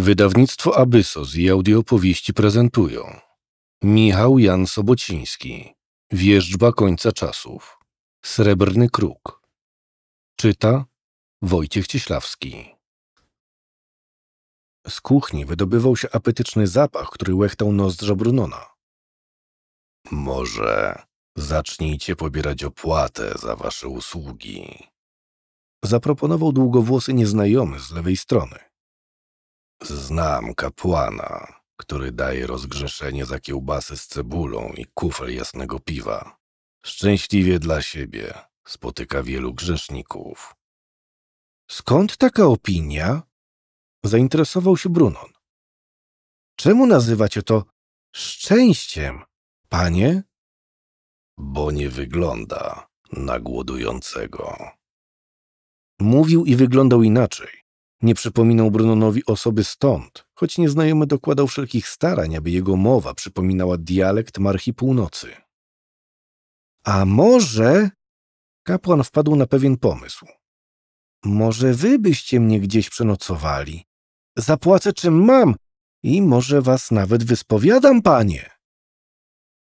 Wydawnictwo Abysos i audiopowieści prezentują Michał Jan Sobociński Wjeżdżba końca czasów Srebrny kruk Czyta Wojciech Cieślawski Z kuchni wydobywał się apetyczny zapach, który łechtał nozdrza Brunona. Może zacznijcie pobierać opłatę za wasze usługi. Zaproponował długowłosy nieznajomy z lewej strony. Znam kapłana, który daje rozgrzeszenie za kiełbasy z cebulą i kufel jasnego piwa. Szczęśliwie dla siebie spotyka wielu grzeszników. Skąd taka opinia? Zainteresował się Brunon. Czemu nazywacie to szczęściem, panie? Bo nie wygląda na głodującego. Mówił i wyglądał inaczej, nie przypominał Brunonowi osoby stąd, choć nieznajomy dokładał wszelkich starań, aby jego mowa przypominała dialekt marchi północy. A może. Kapłan wpadł na pewien pomysł. Może wy byście mnie gdzieś przenocowali? Zapłacę czym mam i może was nawet wyspowiadam, panie.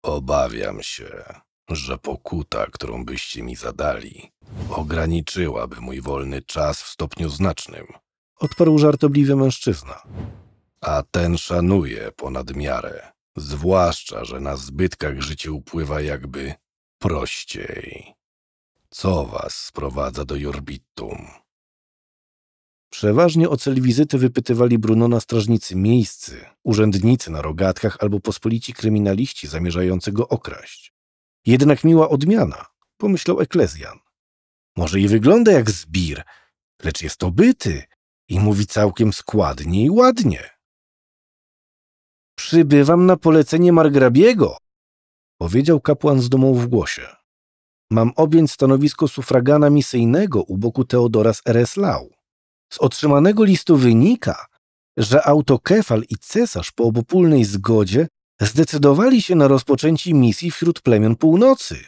Obawiam się, że pokuta, którą byście mi zadali, ograniczyłaby mój wolny czas w stopniu znacznym odparł żartobliwy mężczyzna. A ten szanuje ponad miarę, zwłaszcza, że na zbytkach życie upływa jakby prościej. Co was sprowadza do Jorbitum? Przeważnie o cel wizyty wypytywali Brunona strażnicy miejscy, urzędnicy na rogatkach albo pospolici kryminaliści zamierzający go okraść. Jednak miła odmiana, pomyślał Eklezjan. Może i wygląda jak zbir, lecz jest obyty, i mówi całkiem składnie i ładnie. Przybywam na polecenie margrabiego, powiedział kapłan z dumą w głosie. Mam objąć stanowisko sufragana misyjnego u boku Teodora z Ereslau. Z otrzymanego listu wynika, że autokefal i cesarz po obopólnej zgodzie zdecydowali się na rozpoczęcie misji wśród plemion północy.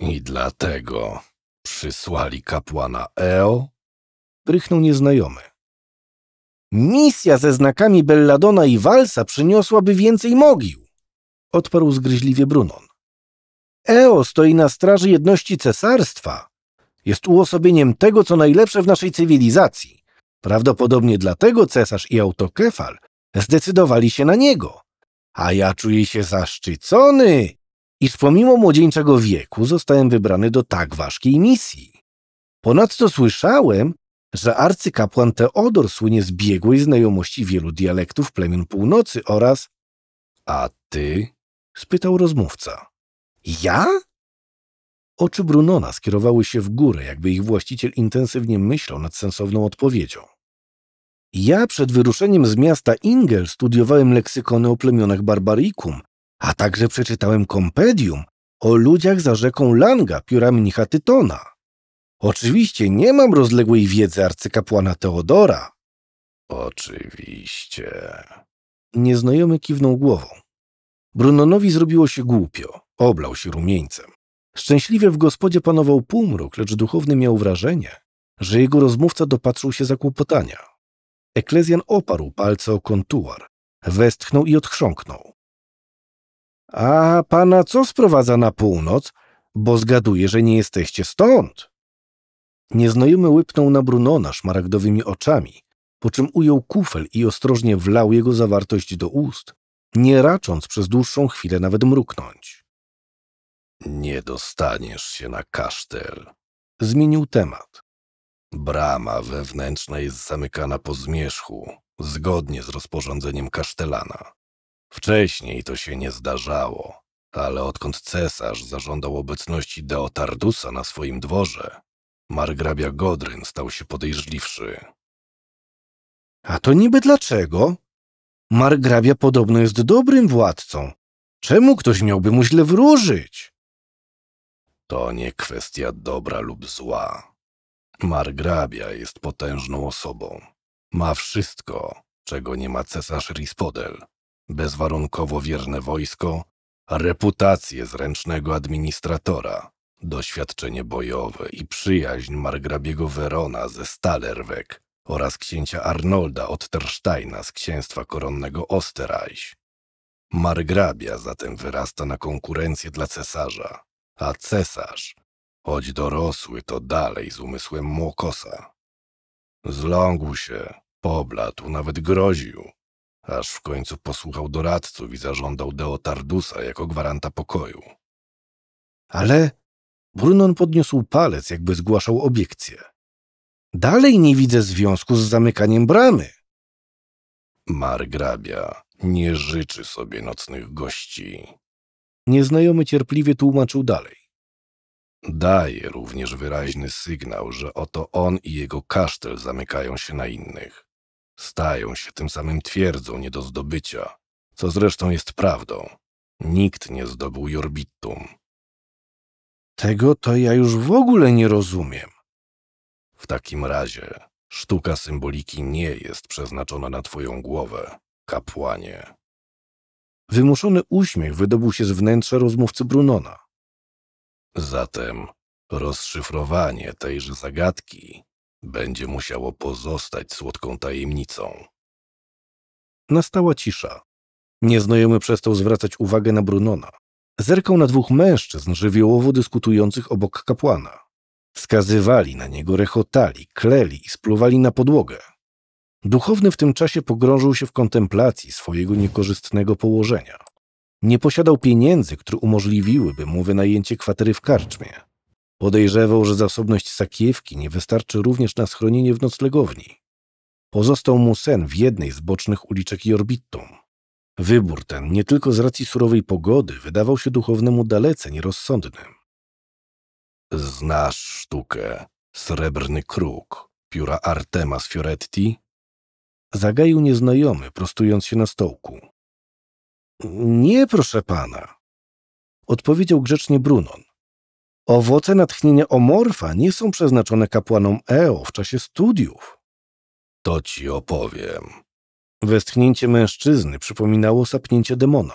I dlatego przysłali kapłana Eo Prychnął nieznajomy. Misja ze znakami Belladona i Walsa przyniosłaby więcej mogił, odparł zgryźliwie Brunon. Eo stoi na straży jedności cesarstwa. Jest uosobieniem tego, co najlepsze w naszej cywilizacji. Prawdopodobnie dlatego cesarz i autokefal zdecydowali się na niego. A ja czuję się zaszczycony, iż pomimo młodzieńczego wieku zostałem wybrany do tak ważkiej misji. Ponadto słyszałem, że arcykapłan Teodor słynie z biegłej znajomości wielu dialektów plemion północy oraz A ty? spytał rozmówca. Ja? Oczy Brunona skierowały się w górę, jakby ich właściciel intensywnie myślał nad sensowną odpowiedzią. Ja przed wyruszeniem z miasta Ingel studiowałem leksykony o plemionach Barbarikum, a także przeczytałem kompedium o ludziach za rzeką Langa pióra mnicha Tytona. Oczywiście nie mam rozległej wiedzy arcykapłana Teodora. Oczywiście. Nieznajomy kiwnął głową. Brunonowi zrobiło się głupio, oblał się rumieńcem. Szczęśliwie w gospodzie panował półmrok, lecz duchowny miał wrażenie, że jego rozmówca dopatrzył się zakłopotania. Eklezjan oparł palce o kontuar, westchnął i odchrząknął. A pana co sprowadza na północ? Bo zgaduję, że nie jesteście stąd. Nieznajomy łypnął na Brunona szmaragdowymi oczami, po czym ujął kufel i ostrożnie wlał jego zawartość do ust, nie racząc przez dłuższą chwilę nawet mruknąć. Nie dostaniesz się na kasztel. Zmienił temat. Brama wewnętrzna jest zamykana po zmierzchu, zgodnie z rozporządzeniem kasztelana. Wcześniej to się nie zdarzało, ale odkąd cesarz zażądał obecności Deotardusa na swoim dworze, Margrabia Godryn stał się podejrzliwszy. A to niby dlaczego? Margrabia podobno jest dobrym władcą. Czemu ktoś miałby mu źle wróżyć? To nie kwestia dobra lub zła. Margrabia jest potężną osobą. Ma wszystko, czego nie ma cesarz Rispodel. Bezwarunkowo wierne wojsko, reputację zręcznego administratora, doświadczenie bojowe i przyjaźń margrabiego Werona ze Stalerwek oraz księcia Arnolda od Tersztajna z księstwa koronnego Osterreich. Margrabia zatem wyrasta na konkurencję dla cesarza, a cesarz, choć dorosły, to dalej z umysłem młokosa. Zląkł się, pobladł, nawet groził, aż w końcu posłuchał doradców i zażądał Deotardusa jako gwaranta pokoju. Ale Brunon podniósł palec, jakby zgłaszał obiekcję. Dalej nie widzę związku z zamykaniem bramy. Margrabia nie życzy sobie nocnych gości. Nieznajomy cierpliwie tłumaczył dalej. Daje również wyraźny sygnał, że oto on i jego kasztel zamykają się na innych. Stają się tym samym twierdzą nie do zdobycia, co zresztą jest prawdą. Nikt nie zdobył Jorbitum. Tego to ja już w ogóle nie rozumiem. W takim razie sztuka symboliki nie jest przeznaczona na twoją głowę, kapłanie. Wymuszony uśmiech wydobył się z wnętrza rozmówcy Brunona. Zatem rozszyfrowanie tejże zagadki będzie musiało pozostać słodką tajemnicą. Nastała cisza. Nieznajomy przestał zwracać uwagę na Brunona. Zerkał na dwóch mężczyzn żywiołowo dyskutujących obok kapłana. Skazywali na niego, rechotali, kleli i spluwali na podłogę. Duchowny w tym czasie pogrążył się w kontemplacji swojego niekorzystnego położenia. Nie posiadał pieniędzy, które umożliwiłyby mu wynajęcie kwatery w karczmie. Podejrzewał, że zasobność sakiewki nie wystarczy również na schronienie w noclegowni. Pozostał mu sen w jednej z bocznych uliczek Jorbitum. Wybór ten, nie tylko z racji surowej pogody, wydawał się duchownemu dalece nierozsądnym. Znasz sztukę Srebrny Kruk pióra Artema z Fioretti? Zagaił nieznajomy, prostując się na stołku. Nie, proszę pana, odpowiedział grzecznie Brunon. Owoce natchnienia Omorfa nie są przeznaczone kapłanom Eo w czasie studiów. To ci opowiem, Westchnięcie mężczyzny przypominało sapnięcie demona.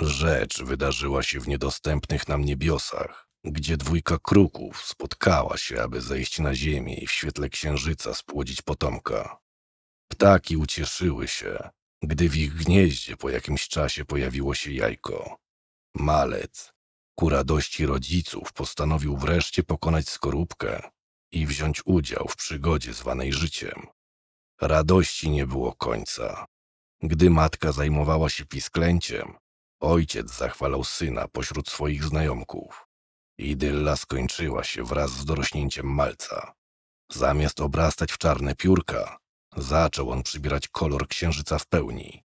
Rzecz wydarzyła się w niedostępnych nam niebiosach, gdzie dwójka kruków spotkała się, aby zejść na ziemię i w świetle księżyca spłodzić potomka. Ptaki ucieszyły się, gdy w ich gnieździe po jakimś czasie pojawiło się jajko. Malec, ku radości rodziców, postanowił wreszcie pokonać skorupkę i wziąć udział w przygodzie zwanej życiem. Radości nie było końca. Gdy matka zajmowała się pisklęciem, ojciec zachwalał syna pośród swoich znajomków. Idylla skończyła się wraz z dorośnięciem malca. Zamiast obrastać w czarne piórka, zaczął on przybierać kolor księżyca w pełni.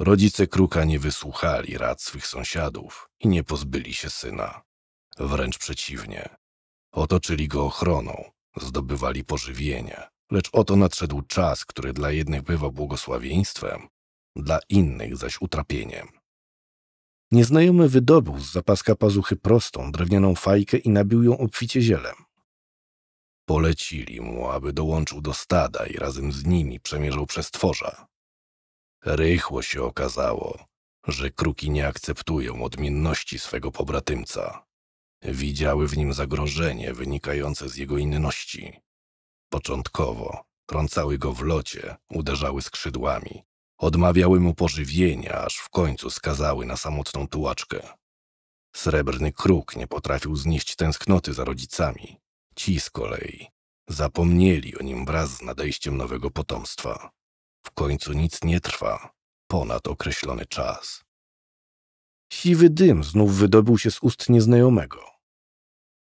Rodzice kruka nie wysłuchali rad swych sąsiadów i nie pozbyli się syna. Wręcz przeciwnie. Otoczyli go ochroną, zdobywali pożywienie, Lecz oto nadszedł czas, który dla jednych bywa błogosławieństwem, dla innych zaś utrapieniem. Nieznajomy wydobył z zapaska pazuchy prostą, drewnianą fajkę i nabił ją obficie zielem. Polecili mu, aby dołączył do stada i razem z nimi przemierzał przez tworza. Rychło się okazało, że kruki nie akceptują odmienności swego pobratymca. Widziały w nim zagrożenie wynikające z jego inności. Początkowo trącały go w locie, uderzały skrzydłami, odmawiały mu pożywienia, aż w końcu skazały na samotną tułaczkę. Srebrny kruk nie potrafił znieść tęsknoty za rodzicami. Ci z kolei zapomnieli o nim wraz z nadejściem nowego potomstwa. W końcu nic nie trwa ponad określony czas. Siwy dym znów wydobył się z ust nieznajomego.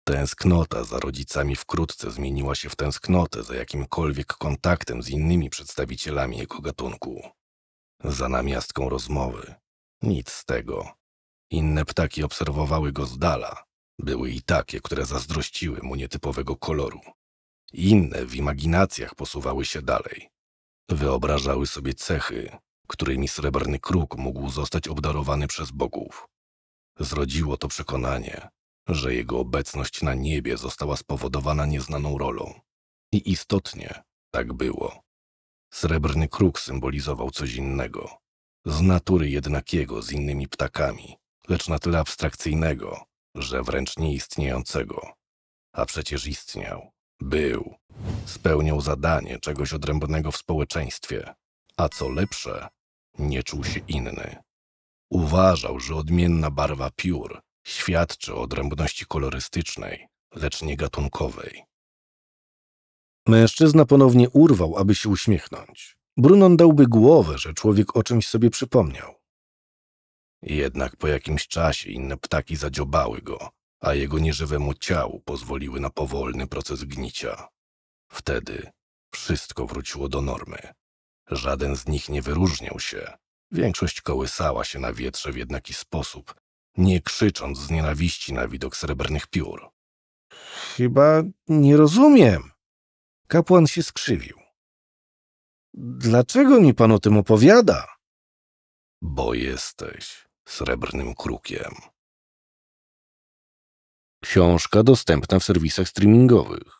Tęsknota za rodzicami wkrótce zmieniła się w tęsknotę za jakimkolwiek kontaktem z innymi przedstawicielami jego gatunku. Za namiastką rozmowy. Nic z tego. Inne ptaki obserwowały go z dala. Były i takie, które zazdrościły mu nietypowego koloru. Inne w imaginacjach posuwały się dalej. Wyobrażały sobie cechy, którymi srebrny kruk mógł zostać obdarowany przez bogów. Zrodziło to przekonanie, że jego obecność na niebie została spowodowana nieznaną rolą. I istotnie tak było. Srebrny kruk symbolizował coś innego. Z natury jednakiego z innymi ptakami, lecz na tyle abstrakcyjnego, że wręcz nieistniejącego. A przecież istniał. Był. Spełniał zadanie czegoś odrębnego w społeczeństwie. A co lepsze, nie czuł się inny. Uważał, że odmienna barwa piór świadczy o odrębności kolorystycznej, lecz nie gatunkowej. Mężczyzna ponownie urwał, aby się uśmiechnąć. Brunon dałby głowę, że człowiek o czymś sobie przypomniał. Jednak po jakimś czasie inne ptaki zadziobały go, a jego nieżywemu ciału pozwoliły na powolny proces gnicia. Wtedy wszystko wróciło do normy. Żaden z nich nie wyróżniał się. Większość kołysała się na wietrze w jednaki sposób, nie krzycząc z nienawiści na widok srebrnych piór. Chyba nie rozumiem. Kapłan się skrzywił. Dlaczego mi pan o tym opowiada? Bo jesteś srebrnym krukiem. Książka dostępna w serwisach streamingowych.